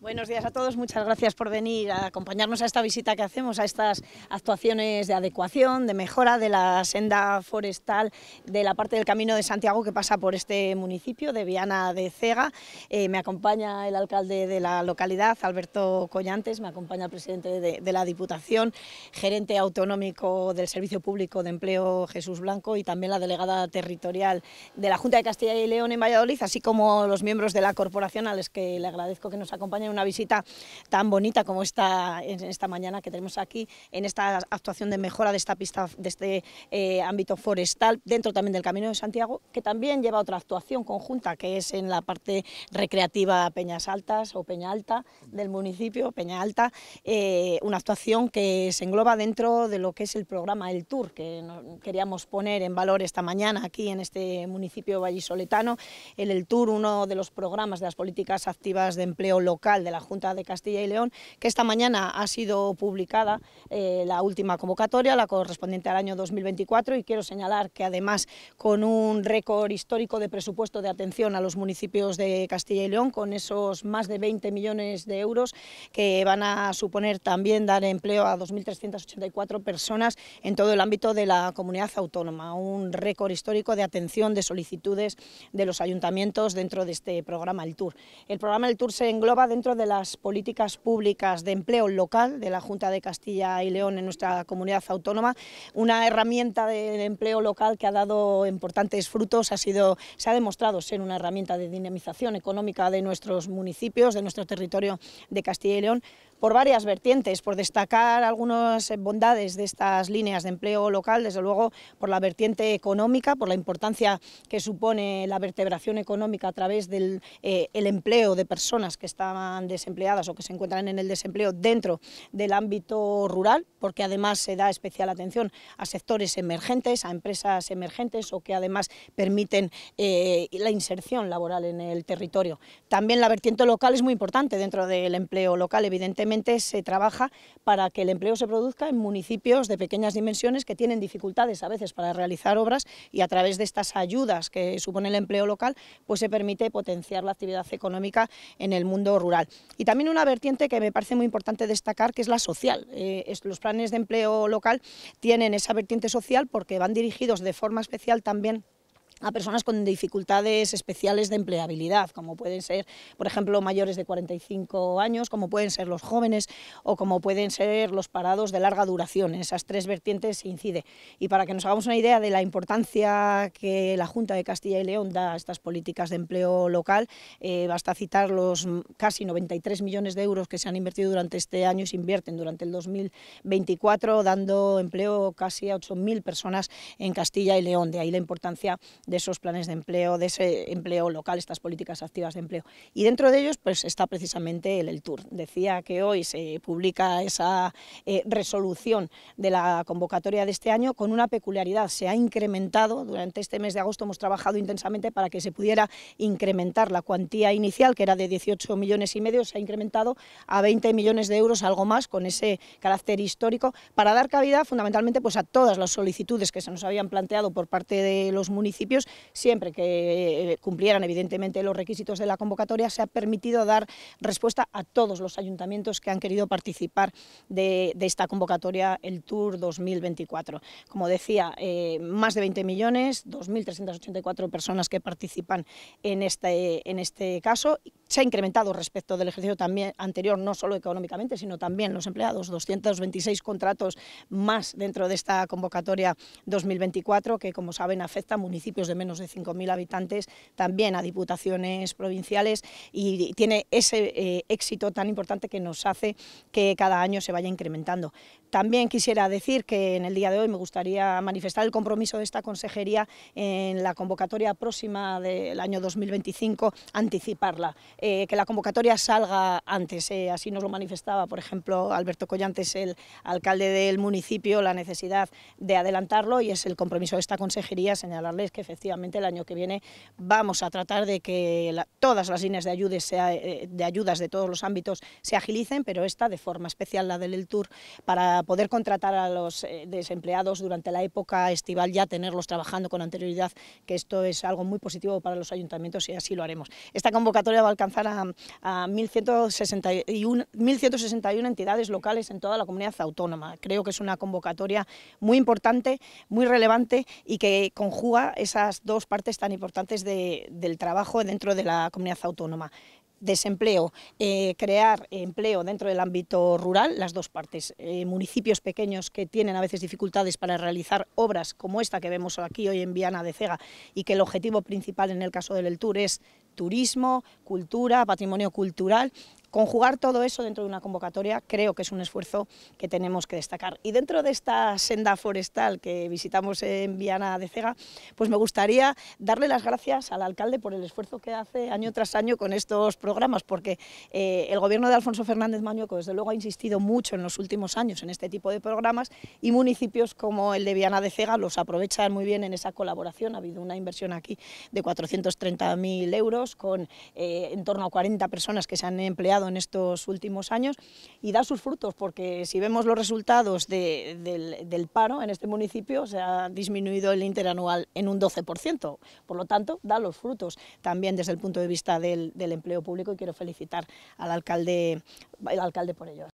Buenos días a todos, muchas gracias por venir a acompañarnos a esta visita que hacemos, a estas actuaciones de adecuación, de mejora de la senda forestal de la parte del Camino de Santiago que pasa por este municipio de Viana de Cega. Eh, me acompaña el alcalde de la localidad, Alberto Collantes, me acompaña el presidente de, de, la Diputación, gerente autonómico del Servicio Público de Empleo, Jesús Blanco, y también la delegada territorial de la Junta de Castilla y León en Valladolid, así como los miembros de la corporación a los que le agradezco que nos acompañen una visita tan bonita como esta, en esta mañana que tenemos aquí, en esta actuación de mejora de esta pista, de este eh, ámbito forestal, dentro también del Camino de Santiago, que también lleva otra actuación conjunta, que es en la parte recreativa Peñas Altas o Peña Alta del municipio, Peña Alta, eh, una actuación que se engloba dentro de lo que es el programa El Tour, que queríamos poner en valor esta mañana aquí en este municipio vallisoletano, el El Tour, uno de los programas de las políticas activas de empleo local de la Junta de Castilla y León, que esta mañana ha sido publicada eh, la última convocatoria, la correspondiente al año 2024, y quiero señalar que además con un récord histórico de presupuesto de atención a los municipios de Castilla y León, con esos más de 20 millones de euros que van a suponer también dar empleo a 2.384 personas en todo el ámbito de la comunidad autónoma, un récord histórico de atención de solicitudes de los ayuntamientos dentro de este programa, el Tour. El programa El Tour se engloba dentro de las políticas públicas de empleo local de la Junta de Castilla y León en nuestra comunidad autónoma. Una herramienta de empleo local que ha dado importantes frutos, ha sido, se ha demostrado ser una herramienta de dinamización económica de nuestros municipios, de nuestro territorio de Castilla y León, por varias vertientes, por destacar algunas bondades de estas líneas de empleo local, desde luego por la vertiente económica, por la importancia que supone la vertebración económica a través del eh, empleo de personas que estaban desempleadas o que se encuentran en el desempleo dentro del ámbito rural, porque además se da especial atención a sectores emergentes, a empresas emergentes o que además permiten eh, la inserción laboral en el territorio. También la vertiente local es muy importante dentro del empleo local, evidentemente, se trabaja para que el empleo se produzca en municipios de pequeñas dimensiones que tienen dificultades a veces para realizar obras y a través de estas ayudas que supone el empleo local, pues se permite potenciar la actividad económica en el mundo rural. Y también una vertiente que me parece muy importante destacar, que es la social. Eh, los planes de empleo local tienen esa vertiente social porque van dirigidos de forma especial también a personas con dificultades especiales de empleabilidad, como pueden ser, por ejemplo, mayores de 45 años, como pueden ser los jóvenes o como pueden ser los parados de larga duración. En esas tres vertientes se incide. Y para que nos hagamos una idea de la importancia que la Junta de Castilla y León da a estas políticas de empleo local, eh, basta citar los casi 93 millones de euros que se han invertido durante este año y se invierten durante el 2024, dando empleo casi a 8.000 personas en Castilla y León. De ahí la importancia de esos planes de empleo, de ese empleo local, estas políticas activas de empleo. Y dentro de ellos pues está precisamente el, el Tour. Decía que hoy se publica esa eh, resolución de la convocatoria de este año con una peculiaridad, se ha incrementado, durante este mes de agosto hemos trabajado intensamente para que se pudiera incrementar la cuantía inicial, que era de 18 millones y medio, se ha incrementado a 20 millones de euros, algo más, con ese carácter histórico, para dar cabida fundamentalmente pues, a todas las solicitudes que se nos habían planteado por parte de los municipios siempre que eh, cumplieran evidentemente los requisitos de la convocatoria, se ha permitido dar respuesta a todos los ayuntamientos que han querido participar de, esta convocatoria, el Tour 2024. Como decía, eh, más de 20 millones, 2.384 personas que participan en este, en este caso. Se ha incrementado respecto del ejercicio también anterior, no solo económicamente, sino también los empleados, 226 contratos más dentro de esta convocatoria 2024, que como saben afecta a municipios de menos de 5.000 habitantes, también a diputaciones provinciales y tiene ese eh, éxito tan importante que nos hace que cada año se vaya incrementando. También quisiera decir que en el día de hoy me gustaría manifestar el compromiso de esta consejería en la convocatoria próxima del año 2025, anticiparla, eh, que la convocatoria salga antes. Eh, así nos lo manifestaba, por ejemplo, Alberto Collantes, el alcalde del municipio, la necesidad de adelantarlo y es el compromiso de esta consejería señalarles que efectivamente el año que viene vamos a tratar de que todas las líneas de, eh, de ayudas de todos los ámbitos se agilicen, pero esta de forma especial, la del el Tour, para poder contratar a los eh, desempleados durante la época estival, ya tenerlos trabajando con anterioridad, que esto es algo muy positivo para los ayuntamientos y así lo haremos. Esta convocatoria va a alcanzar a, 1.161, entidades locales en toda la comunidad autónoma. Creo que es una convocatoria muy importante, muy relevante y que conjuga esas dos partes tan importantes del trabajo dentro de la comunidad autónoma desempleo, eh, crear empleo dentro del ámbito rural, las dos partes, eh, municipios pequeños que tienen a veces dificultades para realizar obras como esta que vemos aquí hoy en Viana de Cega y que el objetivo principal en el caso del Tour es turismo, cultura, patrimonio cultural Conjugar todo eso dentro de una convocatoria creo que es un esfuerzo que tenemos que destacar. Y dentro de esta senda forestal que visitamos en Viana de Cega, pues me gustaría darle las gracias al alcalde por el esfuerzo que hace año tras año con estos programas, porque eh, el gobierno de Alfonso Fernández Mañueco desde luego ha insistido mucho en los últimos años en este tipo de programas y municipios como el de Viana de Cega los aprovechan muy bien en esa colaboración. Ha habido una inversión aquí de 430.000 euros con eh, en torno a 40 personas que se han empleado en estos últimos años y da sus frutos, porque si vemos los resultados del, paro en este municipio, se ha disminuido el interanual en un 12%, por lo tanto, da los frutos también desde el punto de vista del, del empleo público y quiero felicitar al alcalde, al alcalde por ello.